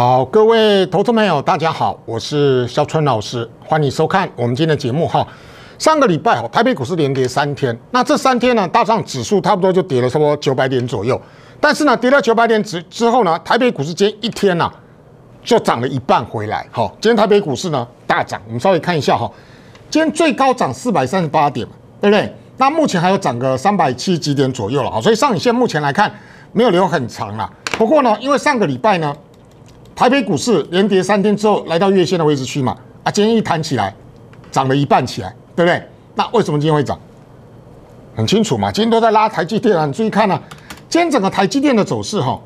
好，各位投资朋友，大家好，我是肖春老师，欢迎收看我们今天的节目哈。上个礼拜，台北股市连跌三天，那这三天呢，大上指数差不多就跌了差不多九百点左右。但是呢，跌到九百点之之后呢，台北股市今天一天呢，就涨了一半回来。好，今天台北股市呢大涨，我们稍微看一下哈，今天最高涨四百三十八点，对不对？那目前还要涨个三百七几点左右了啊，所以上影线目前来看没有留很长了。不过呢，因为上个礼拜呢。台北股市连跌三天之后，来到月线的位置去嘛，啊，今天一弹起来，涨了一半起来，对不对？那为什么今天会涨？很清楚嘛，今天都在拉台积电啊，你注意看啊，今天整个台积电的走势哈，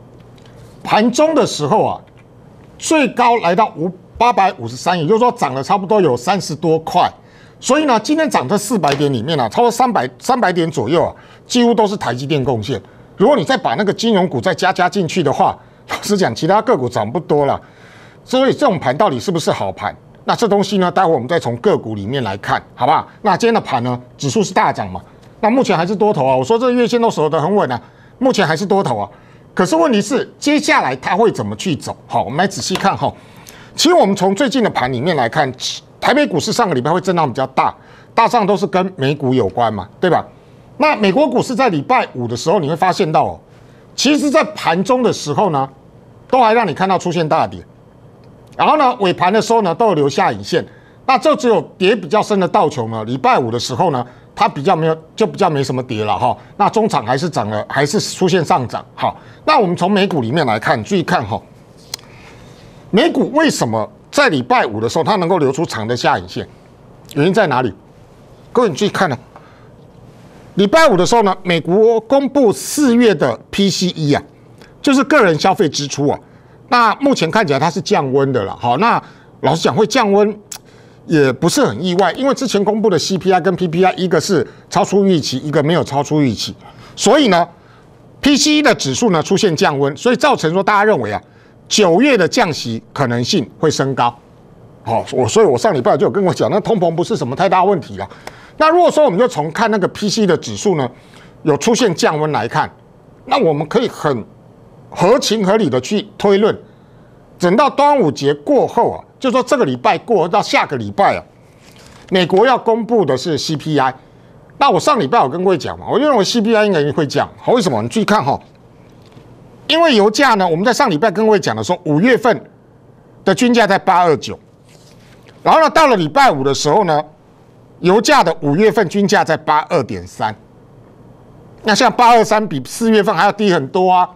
盘中的时候啊，最高来到五八百五十三，也就是说涨了差不多有三十多块，所以呢，今天涨的四百点里面呢，超过三百三百点左右啊，几乎都是台积电贡献。如果你再把那个金融股再加加进去的话，老实讲，其他个股涨不多了，所以这种盘到底是不是好盘？那这东西呢？待会我们再从个股里面来看，好不好？那今天的盘呢？指数是大涨嘛？那目前还是多头啊！我说这个月线都守得很稳啊，目前还是多头啊。可是问题是，接下来它会怎么去走？好，我们来仔细看哈。其实我们从最近的盘里面来看，台北股市上个礼拜会震荡比较大，大涨都是跟美股有关嘛，对吧？那美国股市在礼拜五的时候，你会发现到哦。其实，在盘中的时候呢，都还让你看到出现大跌，然后呢，尾盘的时候呢，都有留下影线，那就只有跌比较深的倒琼呢。礼拜五的时候呢，它比较没有，就比较没什么跌了哈。那中场还是涨了，还是出现上涨。好，那我们从美股里面来看，注意看哈，美股为什么在礼拜五的时候它能够留出长的下影线，原因在哪里？各位，你注意看了。礼拜五的时候呢，美国公布四月的 PCE 啊，就是个人消费支出啊。那目前看起来它是降温的了。好，那老实讲会降温 也不是很意外，因为之前公布的 CPI 跟 PPI 一个是超出预期，一个没有超出预期。所以呢，PCE 的指数呢出现降温，所以造成说大家认为啊，九月的降息可能性会升高。好，我所以我上礼拜就有跟我讲，那通膨不是什么太大问题啊。那如果说我们就从看那个 P C 的指数呢，有出现降温来看，那我们可以很合情合理的去推论，等到端午节过后啊，就说这个礼拜过到下个礼拜啊，美国要公布的是 C P I。那我上礼拜我跟各位讲嘛，我就认为 C P I 应该会降。好，为什么？你注意看哈，因为油价呢，我们在上礼拜跟各位讲的时候，五月份的均价在八二九，然后呢，到了礼拜五的时候呢。油价的五月份均价在八二点三，那像八二三比四月份还要低很多啊，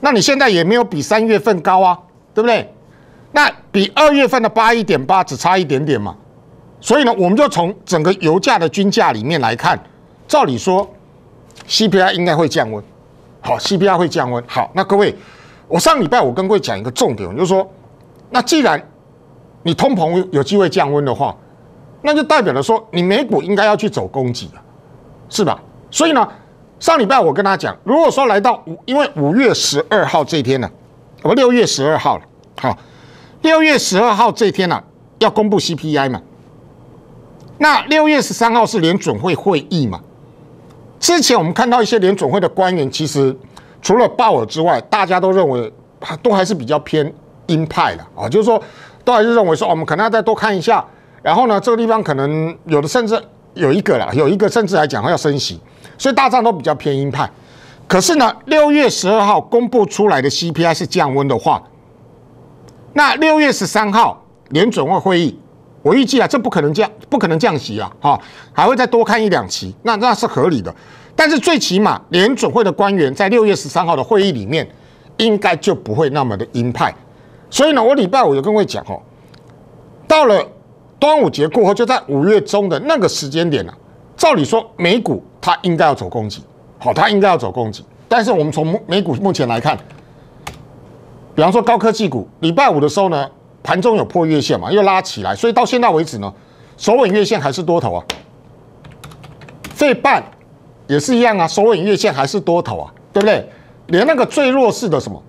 那你现在也没有比三月份高啊，对不对？那比二月份的八一点八只差一点点嘛，所以呢，我们就从整个油价的均价里面来看，照理说 CPI 应该会降温，好，CPI 会降温。好，那各位，我上礼拜我跟各位讲一个重点，就是说，那既然你通膨有机会降温的话，那就代表了说，你美股应该要去走供给了，是吧？所以呢，上礼拜我跟大家讲，如果说来到五，因为五月十二号这一天呢，们六月十二号了。好，六月十二号这一天呢，要公布 CPI 嘛？那六月十三号是联准会会议嘛？之前我们看到一些联准会的官员，其实除了鲍尔之外，大家都认为都还是比较偏鹰派的啊，就是说，都还是认为说，我们可能要再多看一下。然后呢，这个地方可能有的甚至有一个啦，有一个甚至来讲还要升息，所以大仗都比较偏鹰派。可是呢，六月十二号公布出来的 CPI 是降温的话，那六月十三号联准会会议，我预计啊，这不可能降，不可能降息啊，哈，还会再多看一两期，那那是合理的。但是最起码联准会的官员在六月十三号的会议里面，应该就不会那么的鹰派。所以呢，我礼拜五有跟各位讲哦，到了。端午节过后，就在五月中的那个时间点了。照理说，美股它应该要走供给，好，它应该要走供给。但是我们从美股目前来看，比方说高科技股，礼拜五的时候呢，盘中有破月线嘛，又拉起来，所以到现在为止呢，首尾月线还是多头啊。费半也是一样啊，首尾月线还是多头啊，对不对？连那个最弱势的什么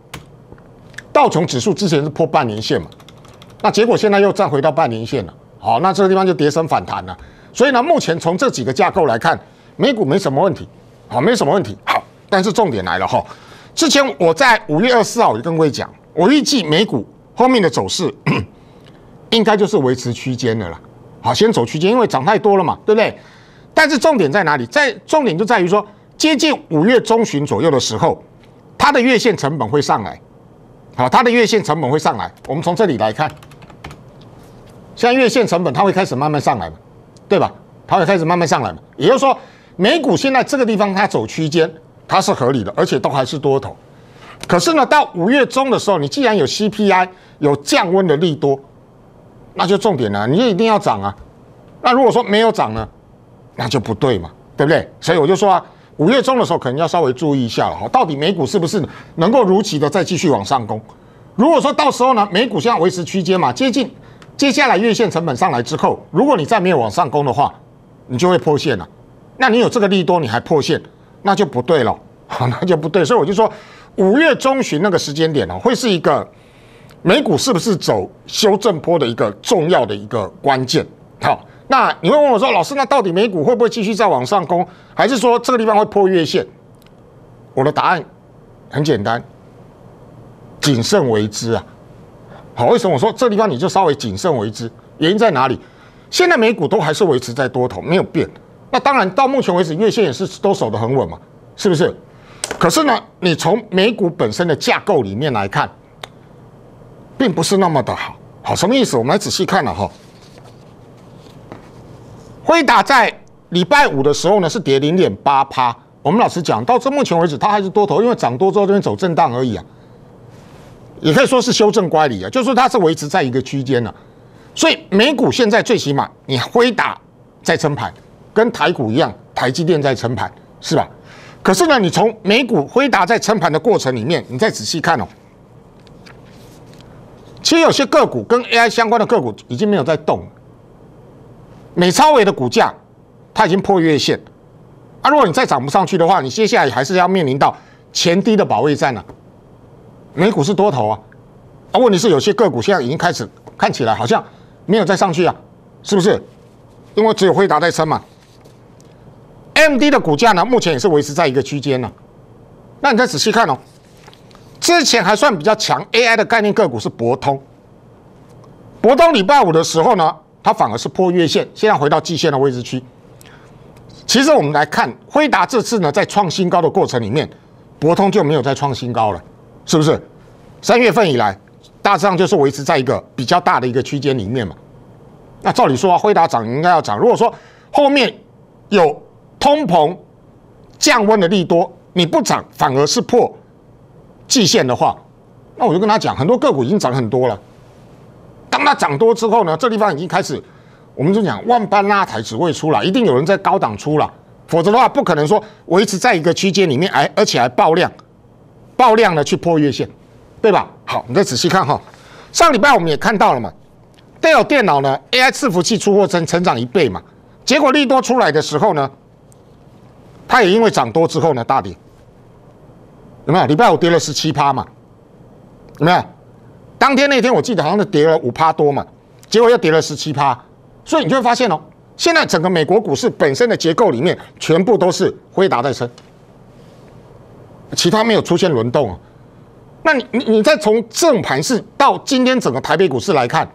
道琼指数，之前是破半年线嘛，那结果现在又站回到半年线了。好，那这个地方就跌升反弹了。所以呢，目前从这几个架构来看，美股没什么问题，好，没什么问题。好，但是重点来了哈。之前我在五月二十四号我跟各位讲，我预计美股后面的走势 应该就是维持区间的了好，先走区间，因为涨太多了嘛，对不对？但是重点在哪里？在重点就在于说，接近五月中旬左右的时候，它的月线成本会上来。好，它的月线成本会上来。我们从这里来看。像月线成本，它会开始慢慢上来嘛，对吧？它会开始慢慢上来嘛。也就是说，美股现在这个地方它走区间，它是合理的，而且都还是多头。可是呢，到五月中的时候，你既然有 CPI 有降温的利多，那就重点了，你就一定要涨啊。那如果说没有涨呢，那就不对嘛，对不对？所以我就说啊，五月中的时候可能要稍微注意一下了哈，到底美股是不是能够如期的再继续往上攻？如果说到时候呢，美股现在维持区间嘛，接近。接下来月线成本上来之后，如果你再没有往上攻的话，你就会破线了。那你有这个利多，你还破线，那就不对了好，那就不对。所以我就说，五月中旬那个时间点啊，会是一个美股是不是走修正坡的一个重要的一个关键。好，那你会问我说，老师，那到底美股会不会继续再往上攻，还是说这个地方会破月线？我的答案很简单，谨慎为之啊。好，为什么我说这地方你就稍微谨慎为之？原因在哪里？现在美股都还是维持在多头，没有变。那当然，到目前为止，月线也是都守得很稳嘛，是不是？可是呢，你从美股本身的架构里面来看，并不是那么的好。好，什么意思？我们来仔细看了哈。辉达在礼拜五的时候呢，是跌零点八趴。我们老实讲，到这目前为止，它还是多头，因为涨多之后这边走震荡而已啊。也可以说是修正乖离啊，就是说它是维持在一个区间了，所以美股现在最起码你挥打在撑盘，跟台股一样，台积电在撑盘，是吧？可是呢，你从美股挥打在撑盘的过程里面，你再仔细看哦，其实有些个股跟 AI 相关的个股已经没有在动，美超伟的股价它已经破月线，啊，如果你再涨不上去的话，你接下来还是要面临到前低的保卫战了。美股是多头啊，啊，问题是有些个股现在已经开始看起来好像没有再上去啊，是不是？因为只有辉达在升嘛。MD 的股价呢，目前也是维持在一个区间呢。那你再仔细看哦，之前还算比较强 AI 的概念个股是博通，博通礼拜五的时候呢，它反而是破月线，现在回到季线的位置区。其实我们来看辉达这次呢，在创新高的过程里面，博通就没有再创新高了。是不是？三月份以来，大致上就是维持在一个比较大的一个区间里面嘛。那照理说啊，辉达涨应该要涨。如果说后面有通膨降温的利多，你不涨反而是破季线的话，那我就跟他讲，很多个股已经涨很多了。当它涨多之后呢，这地方已经开始，我们就讲万般拉抬只会出来，一定有人在高档出了，否则的话不可能说维持在一个区间里面，哎，而且还爆量。爆量呢去破月线，对吧？好，你再仔细看哈。上礼拜我们也看到了嘛，戴尔电脑呢 AI 伺服器出货成成长一倍嘛。结果利多出来的时候呢，它也因为涨多之后呢大跌，有没有？礼拜五跌了十七趴嘛，有没有？当天那天我记得好像是跌了五趴多嘛，结果又跌了十七趴。所以你就会发现哦，现在整个美国股市本身的结构里面，全部都是辉达带升。其他没有出现轮动啊？那你你你再从正盘市到今天整个台北股市来看，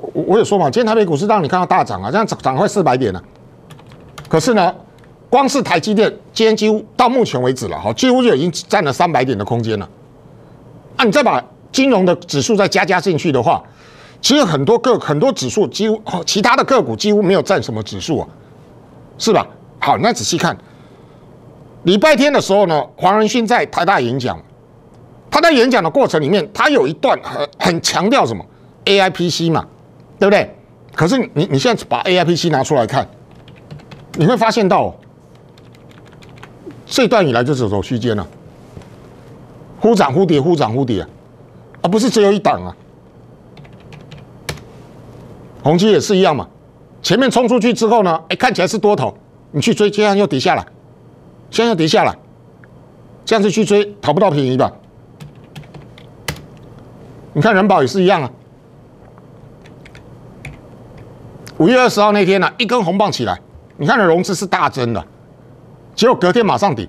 我我有说嘛，今天台北股市让你看到大涨啊，这样涨涨快四百点了。可是呢，光是台积电今天几乎到目前为止了，哈，几乎就已经占了三百点的空间了。啊，你再把金融的指数再加加进去的话，其实很多个很多指数几乎其他的个股几乎没有占什么指数啊，是吧？好，那仔细看。礼拜天的时候呢，黄仁勋在台大演讲，他在演讲的过程里面，他有一段很很强调什么 AIPC 嘛，对不对？可是你你现在把 AIPC 拿出来看，你会发现到这段以来就是走区间了，忽涨忽跌，忽涨忽跌啊，不是只有一档啊。红基也是一样嘛，前面冲出去之后呢，哎，看起来是多头，你去追，接然又底下来。现在跌下来，这样子去追，讨不到便宜的。你看人保也是一样啊。五月二十号那天呢，一根红棒起来，你看的融资是大增的，结果隔天马上顶。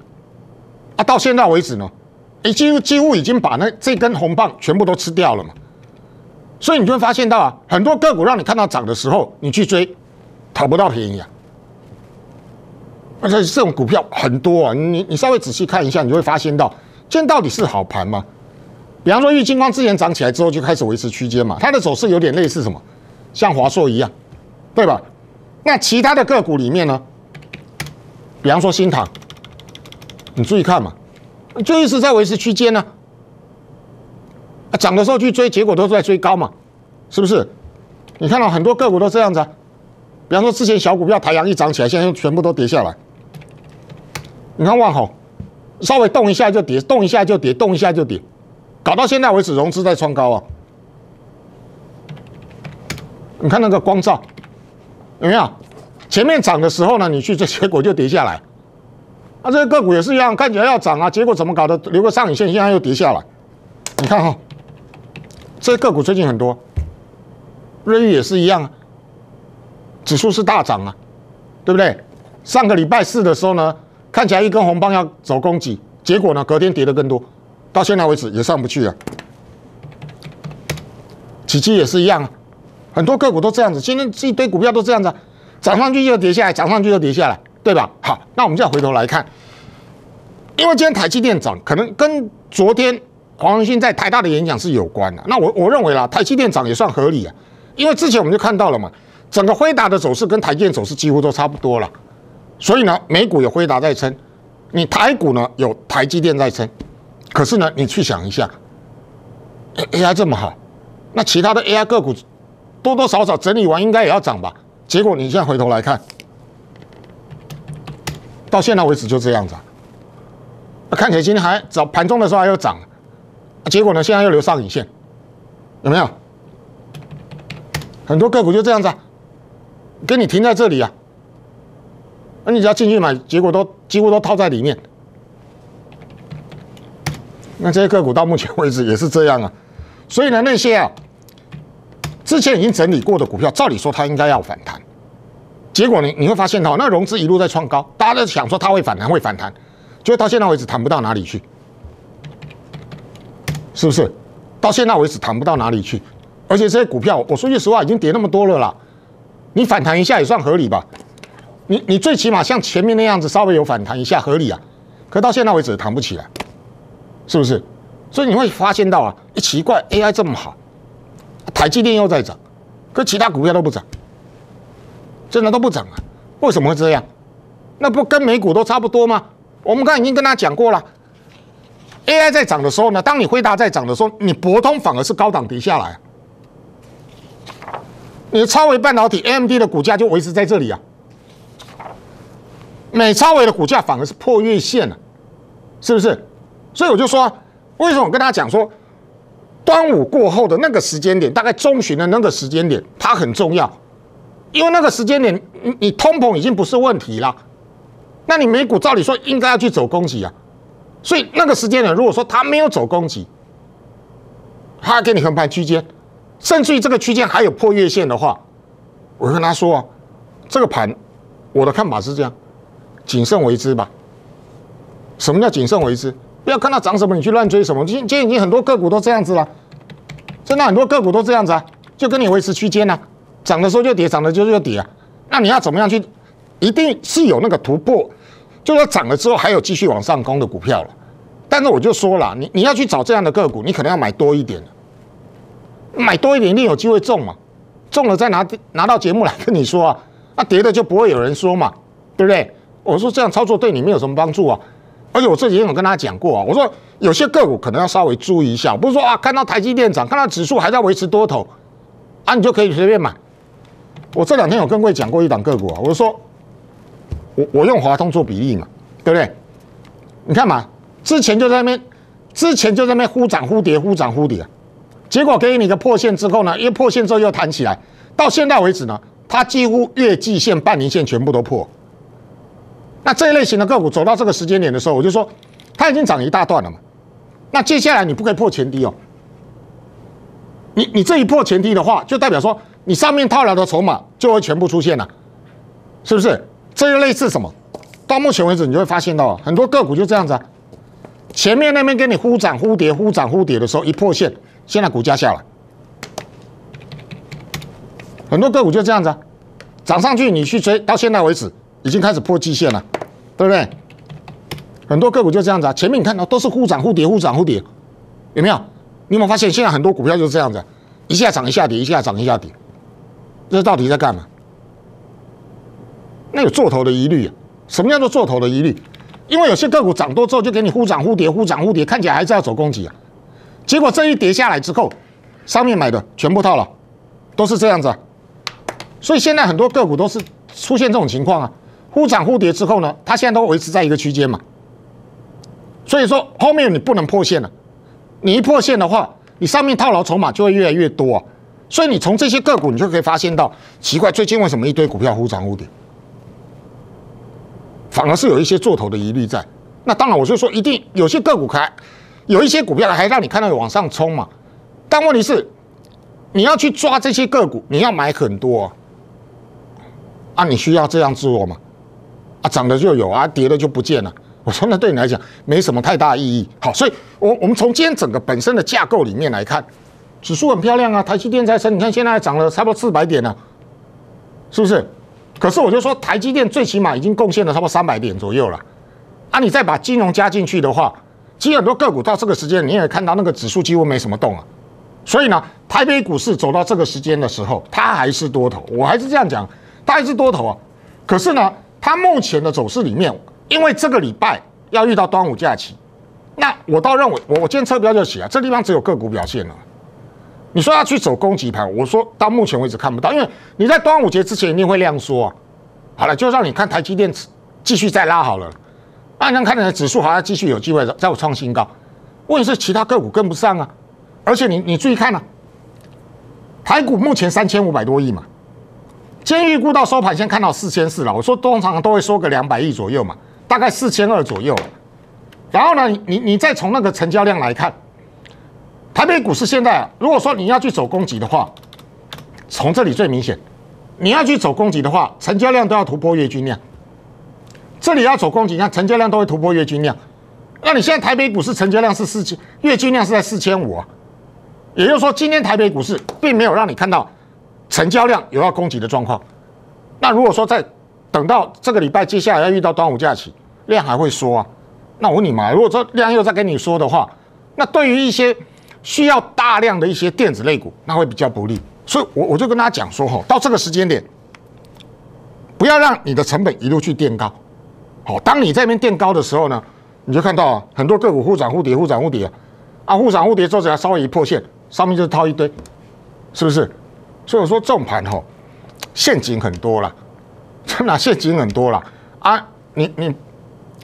啊，到现在为止呢，哎，几乎几乎已经把那这根红棒全部都吃掉了嘛。所以你就会发现到啊，很多个股让你看到涨的时候，你去追，讨不到便宜啊。而且这种股票很多啊，你你稍微仔细看一下，你会发现到今天到底是好盘吗？比方说，玉金光之前涨起来之后就开始维持区间嘛，它的走势有点类似什么，像华硕一样，对吧？那其他的个股里面呢，比方说新唐，你注意看嘛，就一直在维持区间呢，啊，涨的时候去追，结果都在追高嘛，是不是？你看到很多个股都这样子，啊。比方说之前小股票太阳一涨起来，现在又全部都跌下来。你看万豪，稍微动一下就跌，动一下就跌，动一下就跌，搞到现在为止融资在创高啊！你看那个光照，有没有？前面涨的时候呢，你去这结果就跌下来。那这个个股也是一样，看起来要涨啊，结果怎么搞的？留个上影线，现在又跌下来。你看哈，这个股最近很多，瑞玉也是一样。指数是大涨啊，对不对？上个礼拜四的时候呢？看起来一根红棒要走供给，结果呢隔天跌的更多，到现在为止也上不去啊。期期也是一样啊，很多个股都这样子，今天这一堆股票都这样子，涨上去又跌下来，涨上去又跌下来，对吧？好，那我们再回头来看，因为今天台积电涨，可能跟昨天黄文新在台大的演讲是有关的。那我我认为啦，台积电涨也算合理啊，因为之前我们就看到了嘛，整个辉达的走势跟台积电走势几乎都差不多了。所以呢，美股有辉达在撑，你台股呢有台积电在撑，可是呢，你去想一下，A I 这么好，那其他的 A I 个股多多少少整理完应该也要涨吧？结果你现在回头来看，到现在为止就这样子啊，看起来今天还早盘中的时候还要涨，结果呢现在又留上影线，有没有？很多个股就这样子啊，给你停在这里啊。那你要进去买，结果都几乎都套在里面。那这些个股到目前为止也是这样啊，所以呢，那些啊，之前已经整理过的股票，照理说它应该要反弹，结果你你会发现哦，那融资一路在创高，大家都在想说它会反弹，会反弹，就到现在为止谈不到哪里去，是不是？到现在为止谈不到哪里去，而且这些股票，我说句实话，已经跌那么多了啦，你反弹一下也算合理吧？你你最起码像前面那样子稍微有反弹一下合理啊，可到现在为止弹不起来，是不是？所以你会发现到啊，一奇怪，AI 这么好，台积电又在涨，可其他股票都不涨，真的都不涨啊？为什么会这样？那不跟美股都差不多吗？我们刚已经跟他讲过了，AI 在涨的时候呢，当你辉达在涨的时候，你博通反而是高档跌下来，你超微半导体 AMD 的股价就维持在这里啊。美超威的股价反而是破月线了，是不是？所以我就说，为什么我跟大家讲说，端午过后的那个时间点，大概中旬的那个时间点，它很重要，因为那个时间点你你通膨已经不是问题了，那你美股照理说应该要去走供给啊，所以那个时间点如果说它没有走供给，它给你横盘区间，甚至于这个区间还有破月线的话，我跟他说啊，这个盘我的看法是这样。谨慎为之吧。什么叫谨慎为之？不要看到涨什么你去乱追什么。今已你很多个股都这样子了，真的很多个股都这样子啊，就跟你维持区间呢。涨的时候就跌，涨的就就跌啊。那你要怎么样去？一定是有那个突破，就说涨了之后还有继续往上攻的股票了。但是我就说了，你你要去找这样的个股，你可能要买多一点，买多一点一定有机会中嘛。中了再拿拿到节目来跟你说啊，那跌的就不会有人说嘛，对不对？我说这样操作对你们有什么帮助啊？而且我这几天有跟他讲过啊，我说有些个股可能要稍微注意一下，不是说啊，看到台积电涨，看到指数还在维持多头啊，你就可以随便买。我这两天有跟各位讲过一档个股啊，我说我我用华通做比例嘛，对不对？你看嘛，之前就在那边，之前就在那边忽涨忽跌，忽涨忽跌结果给你个破线之后呢，一破线之后又弹起来，到现在为止呢，它几乎月季线、半年线全部都破。那这一类型的个股走到这个时间点的时候，我就说它已经涨一大段了嘛。那接下来你不可以破前低哦。你你这一破前低的话，就代表说你上面套牢的筹码就会全部出现了，是不是？这一类似什么？到目前为止，你就会发现到很多个股就这样子啊。前面那边给你忽涨忽跌、忽涨忽跌的时候，一破线，现在股价下来，很多个股就这样子，涨上去你去追，到现在为止。已经开始破季线了，对不对？很多个股就这样子啊，前面你看到都是忽涨忽跌、忽涨忽跌，有没有？你有没有发现现在很多股票就是这样子，一下涨一下跌，一下涨一下跌，这到底在干嘛？那有做头的疑虑。啊？什么叫做做头的疑虑？因为有些个股涨多之后就给你忽涨忽跌、忽涨忽跌，看起来还是要走攻击啊。结果这一跌下来之后，上面买的全部套了，都是这样子。啊。所以现在很多个股都是出现这种情况啊。忽涨忽跌之后呢，它现在都维持在一个区间嘛，所以说后面你不能破线了，你一破线的话，你上面套牢筹码就会越来越多啊，所以你从这些个股你就可以发现到，奇怪最近为什么一堆股票忽涨忽跌，反而是有一些做头的疑虑在，那当然我就说一定有些个股还有一些股票还让你看到有往上冲嘛，但问题是你要去抓这些个股，你要买很多啊，你需要这样做吗？啊，涨的就有啊，跌的就不见了。我说那对你来讲没什么太大意义。好，所以我我们从今天整个本身的架构里面来看，指数很漂亮啊，台积电在升，你看现在涨了差不多四百点了，是不是？可是我就说台积电最起码已经贡献了差不多三百点左右了。啊，你再把金融加进去的话，其实很多个股到这个时间，你也看到那个指数几乎没什么动啊。所以呢，台北股市走到这个时间的时候，它还是多头，我还是这样讲，它还是多头啊。可是呢。它目前的走势里面，因为这个礼拜要遇到端午假期，那我倒认为，我我今天测标就写啊，这地方只有个股表现了。你说要去走攻击盘，我说到目前为止看不到，因为你在端午节之前一定会量缩、啊。好了，就让你看台积电继续再拉好了，按刚看的指数好像继续有机会再创新高。问题是其他个股跟不上啊，而且你你注意看啊，台股目前三千五百多亿嘛。先预估到收盘，先看到四千四了。我说通常都会收个两百亿左右嘛，大概四千二左右。然后呢，你你再从那个成交量来看，台北股市现在，如果说你要去走攻击的话，从这里最明显，你要去走攻击的话，成交量都要突破月均量。这里要走攻击，你看成交量都会突破月均量。那你现在台北股市成交量是四千，月均量是在四千五啊。也就是说，今天台北股市并没有让你看到。成交量有到供给的状况，那如果说在等到这个礼拜接下来要遇到端午假期，量还会缩啊？那我问你嘛，如果说量又在跟你说的话，那对于一些需要大量的一些电子类股，那会比较不利。所以，我我就跟大家讲说哈，到这个时间点，不要让你的成本一路去垫高。好，当你这边垫高的时候呢，你就看到啊，很多个股互涨互跌，互涨互跌啊，啊，互涨互跌做起来稍微一破线，上面就是套一堆，是不是？所以我说重盘吼，陷阱很多了，真 的陷阱很多了啊！你你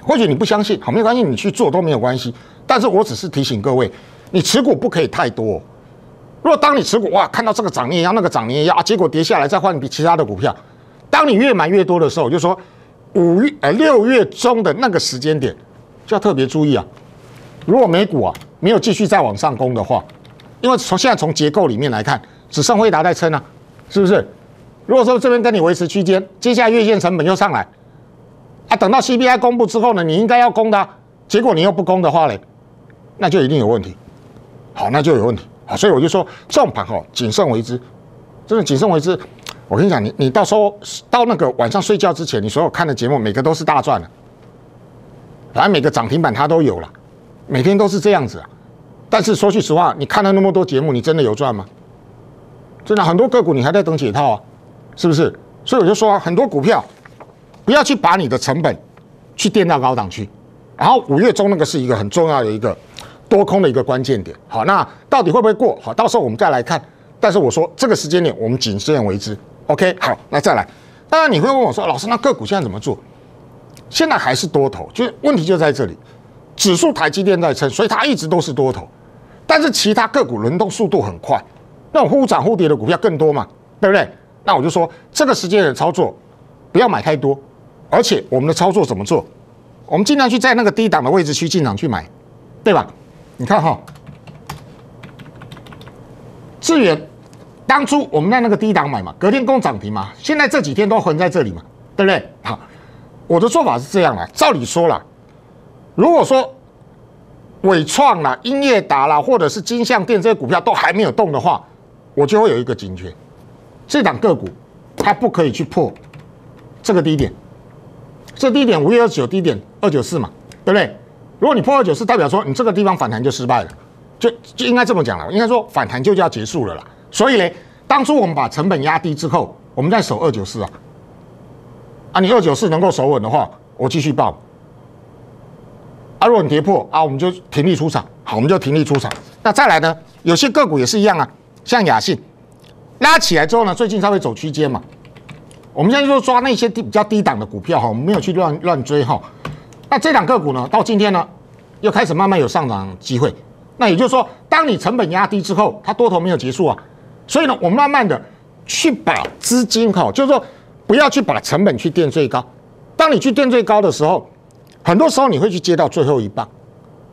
或许你不相信，好，没关系，你去做都没有关系。但是我只是提醒各位，你持股不可以太多。如果当你持股哇，看到这个涨也要，那个涨碾压啊，结果跌下来再换比其他的股票，当你越买越多的时候，就说五月呃六月中的那个时间点就要特别注意啊。如果美股啊没有继续再往上攻的话，因为从现在从结构里面来看。只剩惠达在撑啊，是不是？如果说这边跟你维持区间，接下来月线成本又上来啊。等到 CPI 公布之后呢，你应该要攻的，结果你又不攻的话嘞，那就一定有问题。好，那就有问题。好，所以我就说，这种盘哦，谨慎为之，真的谨慎为之。我跟你讲，你你到时候到那个晚上睡觉之前，你所有看的节目，每个都是大赚的，反正每个涨停板它都有了，每天都是这样子。但是说句实话，你看了那么多节目，你真的有赚吗？真的很多个股你还在等解套啊，是不是？所以我就说很多股票不要去把你的成本去垫到高档去。然后五月中那个是一个很重要的一个多空的一个关键点。好，那到底会不会过？好，到时候我们再来看。但是我说这个时间点我们谨慎为之。OK，好，那再来。当然你会问我说，老师，那个股现在怎么做？现在还是多头，就是问题就在这里。指数台积电在撑，所以它一直都是多头，但是其他个股轮动速度很快。那忽涨忽跌的股票更多嘛，对不对？那我就说这个时间的操作不要买太多，而且我们的操作怎么做？我们尽量去在那个低档的位置去进场去买，对吧？你看哈，智源当初我们在那个低档买嘛，隔天攻涨停嘛，现在这几天都横在这里嘛，对不对？好，我的做法是这样的，照理说了，如果说伟创啦、英业达啦，或者是金相电这些股票都还没有动的话。我就会有一个警觉，这档个股它不可以去破这个低点，这低点五月二九低点二九四嘛，对不对？如果你破二九四，代表说你这个地方反弹就失败了，就就应该这么讲了，应该说反弹就要结束了啦。所以呢，当初我们把成本压低之后，我们在守二九四啊，啊，你二九四能够守稳的话，我继续报，啊，如果你跌破啊，我们就停利出场，好，我们就停利出场。那再来呢，有些个股也是一样啊。像雅信拉起来之后呢，最近稍微走区间嘛。我们现在就抓那些低比较低档的股票哈，我们没有去乱乱追哈。那这两个股呢，到今天呢，又开始慢慢有上涨机会。那也就是说，当你成本压低之后，它多头没有结束啊。所以呢，我慢慢的去把资金哈，就是说不要去把成本去垫最高。当你去垫最高的时候，很多时候你会去接到最后一棒。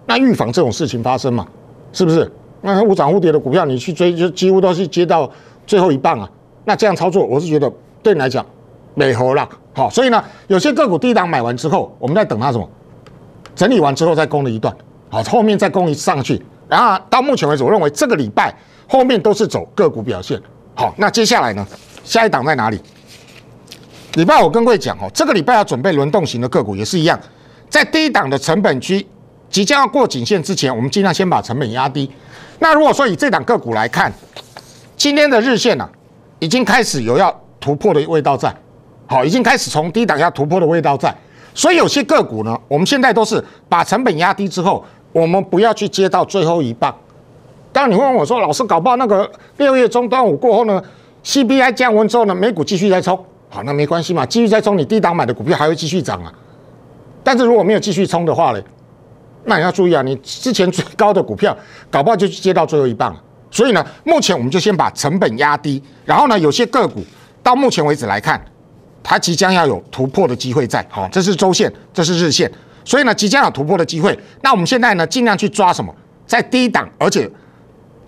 那预防这种事情发生嘛，是不是？那无涨无跌的股票，你去追就几乎都是接到最后一棒啊。那这样操作，我是觉得对你来讲美猴了。好，所以呢，有些个股第一档买完之后，我们在等它什么整理完之后再攻一段。好，后面再攻一上去。然后到目前为止，我认为这个礼拜后面都是走个股表现。好，那接下来呢，下一档在哪里？礼拜我跟会讲哦。这个礼拜要准备轮动型的个股也是一样，在第一档的成本区即将要过颈线之前，我们尽量先把成本压低。那如果说以这档个股来看，今天的日线呢，已经开始有要突破的味道在，好，已经开始从低档要突破的味道在，所以有些个股呢，我们现在都是把成本压低之后，我们不要去接到最后一棒。当你问我说，老师搞不好那个六月中端午过后呢，CPI 降温之后呢，美股继续在冲，好，那没关系嘛，继续在冲，你低档买的股票还会继续涨啊。但是如果没有继续冲的话呢，那你要注意啊，你之前最高的股票，搞不好就接到最后一棒所以呢，目前我们就先把成本压低，然后呢，有些个股到目前为止来看，它即将要有突破的机会在。好，这是周线，这是日线，所以呢，即将有突破的机会。那我们现在呢，尽量去抓什么，在低档，而且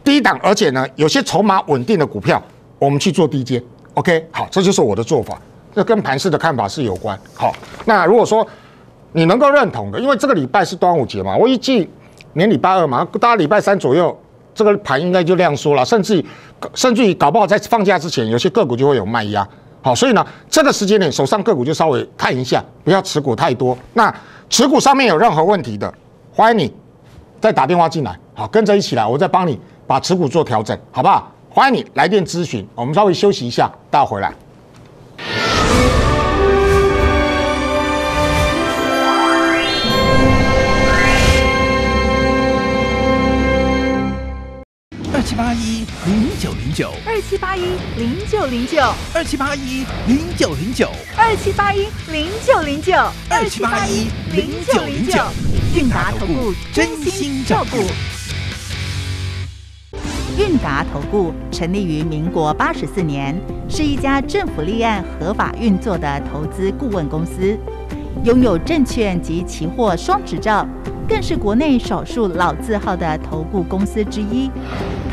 低档，而且呢，有些筹码稳定的股票，我们去做低阶。OK，好，这就是我的做法，这跟盘市的看法是有关。好，那如果说。你能够认同的，因为这个礼拜是端午节嘛，我预计年礼拜二嘛，大家礼拜三左右，这个盘应该就量缩了，甚至甚至于搞不好在放假之前，有些个股就会有卖压。好，所以呢，这个时间点手上个股就稍微看一下，不要持股太多。那持股上面有任何问题的，欢迎你再打电话进来，好，跟着一起来，我再帮你把持股做调整，好不好？欢迎你来电咨询，我们稍微休息一下，待回来。二七八一零九零九，二七八一零九零九，二七八一零九零九，二七八一零九零九，二七八一零九零九。韵达投顾真心照顾。韵达投顾成立于民国八十四年，是一家政府立案合法运作的投资顾问公司，拥有证券及期货双执照，更是国内少数老字号的投顾公司之一。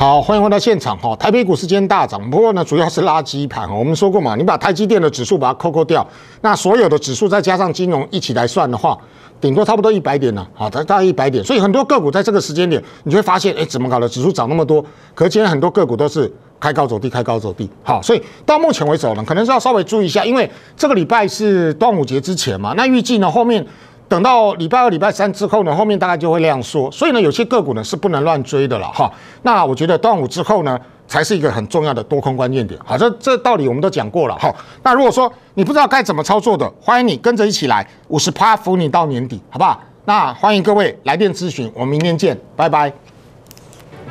好，欢迎回到现场哈。台北股今天大涨，不过呢，主要是垃圾盘我们说过嘛，你把台积电的指数把它扣扣掉，那所有的指数再加上金融一起来算的话，顶多差不多一百点呢，好，大概一百点。所以很多个股在这个时间点，你会发现，哎，怎么搞的？指数涨那么多，可是今天很多个股都是开高走低，开高走低。好，所以到目前为止呢，可能是要稍微注意一下，因为这个礼拜是端午节之前嘛，那预计呢后面。等到礼拜二、礼拜三之后呢，后面大概就会那样说。所以呢，有些个股呢是不能乱追的了哈。那我觉得端午之后呢，才是一个很重要的多空关键点。好，这这道理我们都讲过了哈。那如果说你不知道该怎么操作的，欢迎你跟着一起来，五十趴扶你到年底，好不好？那欢迎各位来电咨询，我们明天见，拜拜。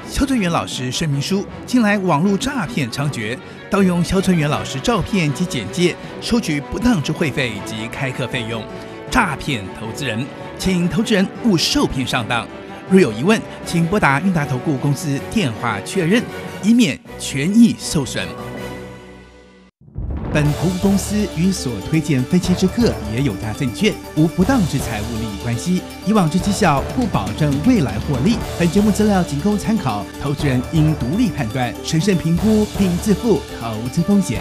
肖春元老师声明书：近来网络诈骗猖獗，盗用肖春元老师照片及简介，收取不当之会费及开课费用。诈骗投资人，请投资人勿受骗上当。若有疑问，请拨打韵达投顾公司电话确认，以免权益受损。本投顾公司与所推荐分期之客也有价证券无不当之财务利益关系。以往之绩效不保证未来获利。本节目资料仅供参考，投资人应独立判断、审慎评估并自负投资风险。